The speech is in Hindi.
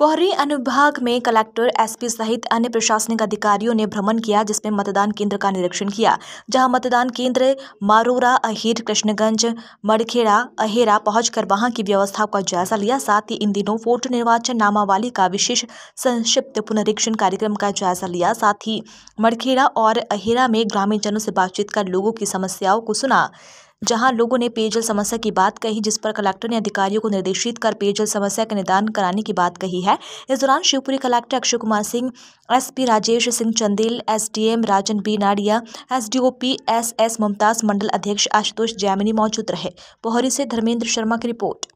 पोहरी अनुभाग में कलेक्टर एसपी सहित अन्य प्रशासनिक अधिकारियों ने भ्रमण किया जिसमें मतदान केंद्र का निरीक्षण किया जहां मतदान केंद्र मारोरा अहिर कृष्णगंज मड़खेड़ा अहेरा पहुंचकर वहां की व्यवस्था का जायजा लिया साथ ही इन दिनों फोटो निर्वाचन नामावली का विशेष संक्षिप्त पुनरीक्षण कार्यक्रम का जायजा लिया साथ ही मड़खेड़ा और अहेरा में ग्रामीणजनों से बातचीत कर लोगों की समस्याओं को सुना जहां लोगों ने पेयजल समस्या की बात कही जिस पर कलेक्टर ने अधिकारियों को निर्देशित कर पेयजल समस्या का निदान कराने की बात कही है इस दौरान Shivpuri collector Akshay Kumar Singh SP Rajesh Singh Chandel SDM Rajan B Nadiya SDOP SS Mumtaz मंडल अध्यक्ष आशुतोष जैमिनी मौजूद रहे पोहरी से धर्मेंद्र शर्मा की रिपोर्ट